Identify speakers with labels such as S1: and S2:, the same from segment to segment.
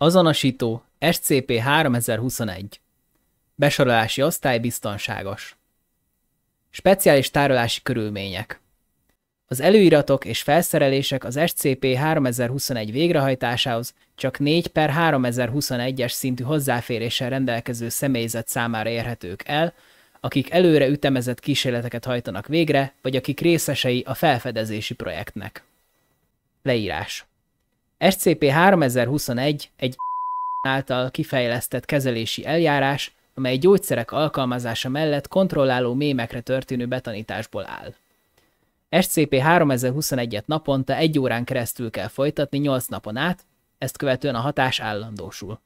S1: Azonosító SCP 3021 Besorolási osztály biztonságos Speciális tárolási körülmények Az előiratok és felszerelések az SCP 3021 végrehajtásához csak 4 per 3021-es szintű hozzáféréssel rendelkező személyzet számára érhetők el, akik előre ütemezett kísérleteket hajtanak végre, vagy akik részesei a felfedezési projektnek. Leírás SCP-3021 egy által kifejlesztett kezelési eljárás, amely gyógyszerek alkalmazása mellett kontrolláló mémekre történő betanításból áll. SCP-3021-et naponta egy órán keresztül kell folytatni 8 napon át, ezt követően a hatás állandósul.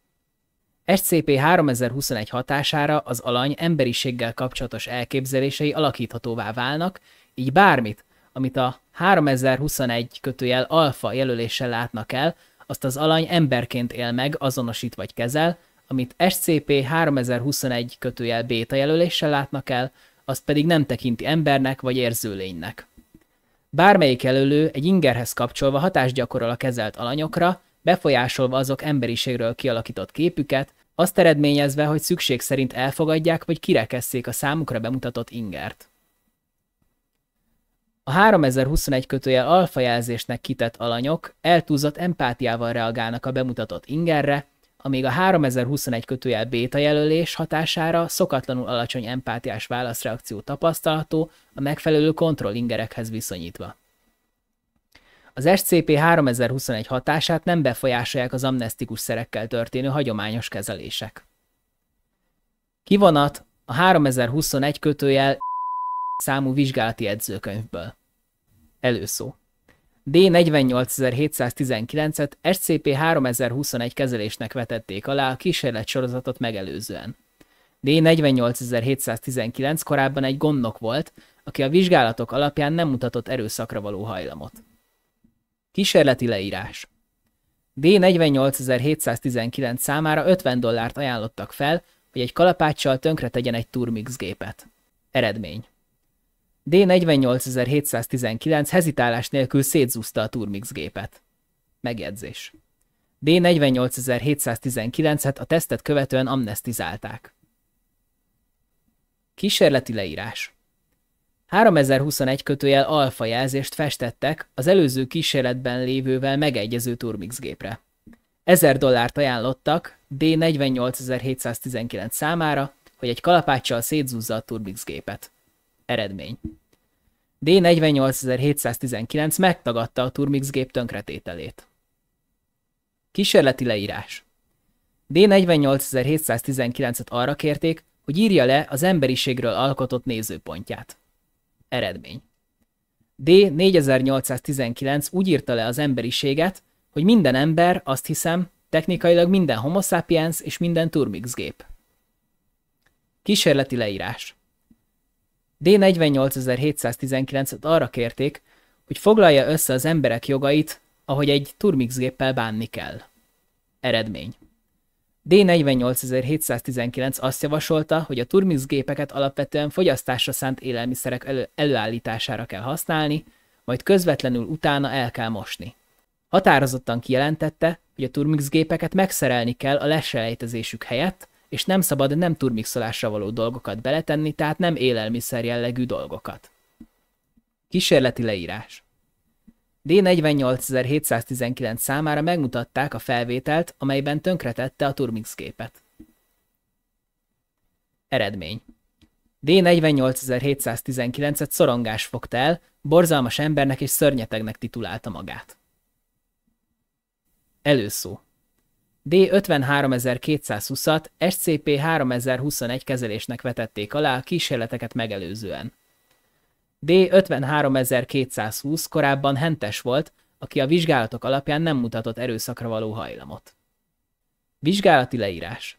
S1: SCP-3021 hatására az alany emberiséggel kapcsolatos elképzelései alakíthatóvá válnak, így bármit, amit a 3021 kötőjel alfa jelöléssel látnak el, azt az alany emberként él meg, azonosít vagy kezel, amit SCP 3021 kötőjel béta jelöléssel látnak el, azt pedig nem tekinti embernek vagy érzőlénynek. Bármelyik jelölő egy ingerhez kapcsolva hatást gyakorol a kezelt alanyokra, befolyásolva azok emberiségről kialakított képüket, azt eredményezve, hogy szükség szerint elfogadják vagy kirekesszék a számukra bemutatott ingert. A 3021 kötőjel alfajelzésnek kitett alanyok eltúzott empátiával reagálnak a bemutatott ingerre, amíg a 3021 kötőjel béta jelölés hatására szokatlanul alacsony empátiás válaszreakció tapasztalható a megfelelő kontrollingerekhez viszonyítva. Az SCP 3021 hatását nem befolyásolják az amnestikus szerekkel történő hagyományos kezelések. Kivonat a 3021 kötőjel számú vizsgálati edzőkönyvből. Előszó. D48719-et SCP 3021 kezelésnek vetették alá a kísérletsorozatot megelőzően. D48719 korábban egy gondnok volt, aki a vizsgálatok alapján nem mutatott erőszakra való hajlamot. Kísérleti leírás D48719 számára 50 dollárt ajánlottak fel, hogy egy kalapáccsal tönkre tegyen egy Turmix gépet. Eredmény D 48719 hezitálás nélkül szétzúzta a Turmix gépet. Megjegyzés. D 48719-et a tesztet követően amnestizálták. Kísérleti leírás 3021 kötőjel alfa jelzést festettek az előző kísérletben lévővel megegyező Turmix gépre. 1000 dollárt ajánlottak D 48719 számára, hogy egy kalapáccsal szétzúzza a Turmix gépet. Eredmény. D48719 megtagadta a Turmix gép tönkretételét. Kísérleti leírás. D48719-et arra kérték, hogy írja le az emberiségről alkotott nézőpontját. Eredmény. D4819 úgy írta le az emberiséget, hogy minden ember, azt hiszem, technikailag minden homo sapiens és minden turmix gép. Kísérleti leírás. D48719-et arra kérték, hogy foglalja össze az emberek jogait, ahogy egy Turmix géppel bánni kell. Eredmény. D48719 azt javasolta, hogy a Turmix gépeket alapvetően fogyasztásra szánt élelmiszerek elő- előállítására kell használni, majd közvetlenül utána el kell mosni. Határozottan kijelentette, hogy a Turmix gépeket megszerelni kell a leselejtezésük helyett, és nem szabad nem turmixolásra való dolgokat beletenni, tehát nem élelmiszer jellegű dolgokat. Kísérleti leírás D48719 számára megmutatták a felvételt, amelyben tönkretette a Turmix képet. Eredmény D48719-et szorongás fogta el, borzalmas embernek és szörnyetegnek titulálta magát. Előszó D53220-at SCP-3021 kezelésnek vetették alá a kísérleteket megelőzően. D53220 korábban hentes volt, aki a vizsgálatok alapján nem mutatott erőszakra való hajlamot. Vizsgálati leírás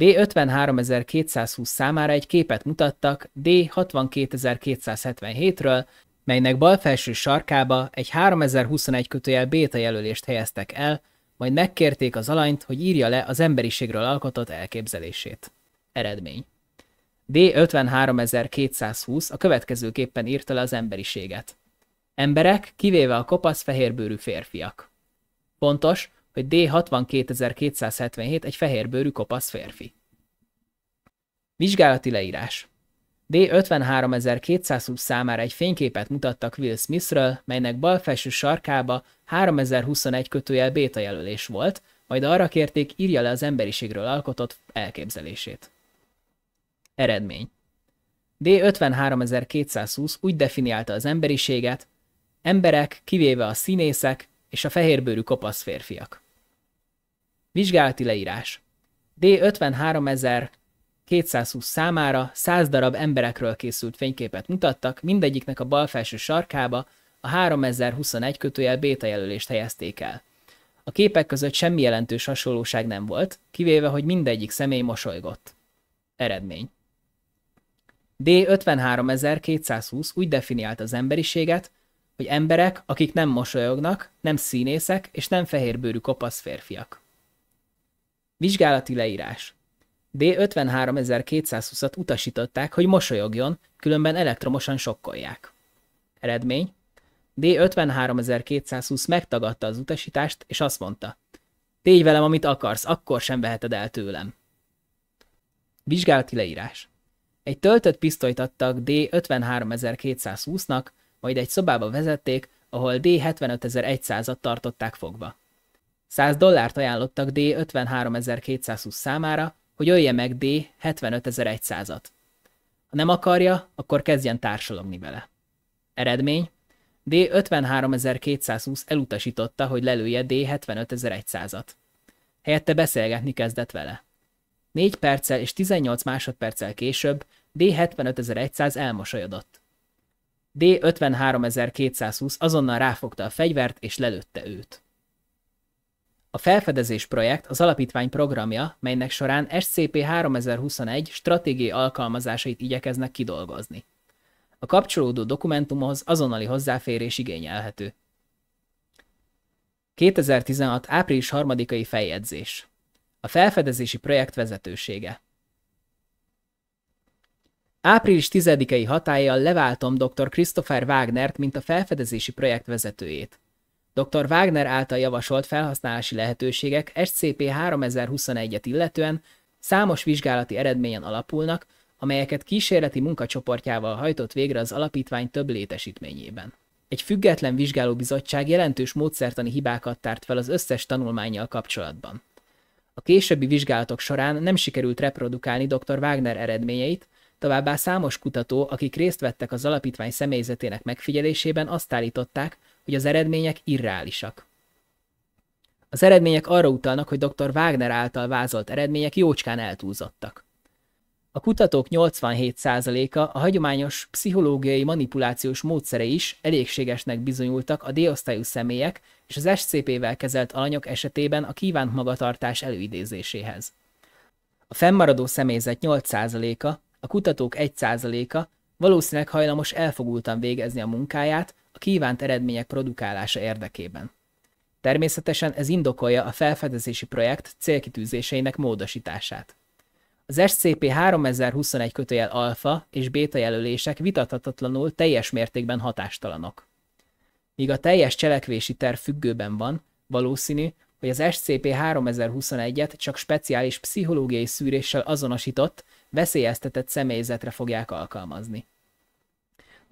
S1: D53220 számára egy képet mutattak D62277-ről, melynek bal felső sarkába egy 3021 kötőjel béta jelölést helyeztek el, majd megkérték az alanyt, hogy írja le az emberiségről alkotott elképzelését. Eredmény. D. 53220 a következőképpen írta le az emberiséget. Emberek, kivéve a kopasz fehérbőrű férfiak. Pontos, hogy D. 62277 egy fehérbőrű kopasz férfi. Vizsgálati leírás D53220 számára egy fényképet mutattak Will Smithről, melynek bal felső sarkába 3021 kötőjel béta jelölés volt, majd arra kérték, írja le az emberiségről alkotott elképzelését. Eredmény D53220 úgy definiálta az emberiséget, emberek, kivéve a színészek és a fehérbőrű kopasz férfiak. Vizsgálati leírás d 53.220 220 számára 100 darab emberekről készült fényképet mutattak, mindegyiknek a bal felső sarkába a 3021 kötőjel béta jelölést helyezték el. A képek között semmi jelentős hasonlóság nem volt, kivéve, hogy mindegyik személy mosolygott. Eredmény. D. 53220 úgy definiált az emberiséget, hogy emberek, akik nem mosolyognak, nem színészek és nem fehérbőrű kopasz férfiak. Vizsgálati leírás D 53220-at utasították, hogy mosolyogjon, különben elektromosan sokkolják. Eredmény? D 53220 megtagadta az utasítást, és azt mondta, Tégy velem, amit akarsz, akkor sem veheted el tőlem. Vizsgálati leírás. Egy töltött pisztolyt adtak D 53220-nak, majd egy szobába vezették, ahol D 75100-at tartották fogva. 100 dollárt ajánlottak D 53220 számára, hogy ölje meg D 75100-at. Ha nem akarja, akkor kezdjen társalogni vele. Eredmény? D 53220 elutasította, hogy lelője D 75100-at. Helyette beszélgetni kezdett vele. 4 perccel és 18 másodperccel később D 75100 elmosolyodott. D 53220 azonnal ráfogta a fegyvert és lelőtte őt. A felfedezés projekt az alapítvány programja, melynek során SCP 3021 stratégiai alkalmazásait igyekeznek kidolgozni. A kapcsolódó dokumentumhoz azonnali hozzáférés igényelhető. 2016. április 3-ai feljegyzés. A felfedezési projekt vezetősége. Április 10-ei hatállyal leváltom dr. Christopher Wagnert, mint a felfedezési projekt vezetőjét. Dr. Wagner által javasolt felhasználási lehetőségek SCP 3021-et illetően számos vizsgálati eredményen alapulnak, amelyeket kísérleti munkacsoportjával hajtott végre az alapítvány több létesítményében. Egy független vizsgálóbizottság jelentős módszertani hibákat tárt fel az összes tanulmányjal kapcsolatban. A későbbi vizsgálatok során nem sikerült reprodukálni dr. Wagner eredményeit, továbbá számos kutató, akik részt vettek az alapítvány személyzetének megfigyelésében azt állították, hogy az eredmények irreálisak. Az eredmények arra utalnak, hogy dr. Wagner által vázolt eredmények jócskán eltúlzottak. A kutatók 87%-a a hagyományos pszichológiai manipulációs módszere is elégségesnek bizonyultak a déosztályú személyek és az SCP-vel kezelt alanyok esetében a kívánt magatartás előidézéséhez. A fennmaradó személyzet 8%-a, a kutatók 1%-a valószínűleg hajlamos elfogultan végezni a munkáját, kívánt eredmények produkálása érdekében. Természetesen ez indokolja a felfedezési projekt célkitűzéseinek módosítását. Az SCP 3021 kötőjel alfa és béta jelölések vitathatatlanul teljes mértékben hatástalanok. Míg a teljes cselekvési terv függőben van, valószínű, hogy az SCP 3021-et csak speciális pszichológiai szűréssel azonosított, veszélyeztetett személyzetre fogják alkalmazni.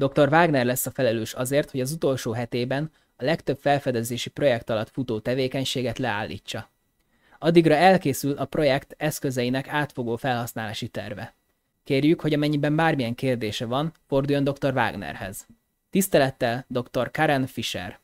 S1: Dr. Wagner lesz a felelős azért, hogy az utolsó hetében a legtöbb felfedezési projekt alatt futó tevékenységet leállítsa. Addigra elkészül a projekt eszközeinek átfogó felhasználási terve. Kérjük, hogy amennyiben bármilyen kérdése van, forduljon dr. Wagnerhez. Tisztelettel dr. Karen Fischer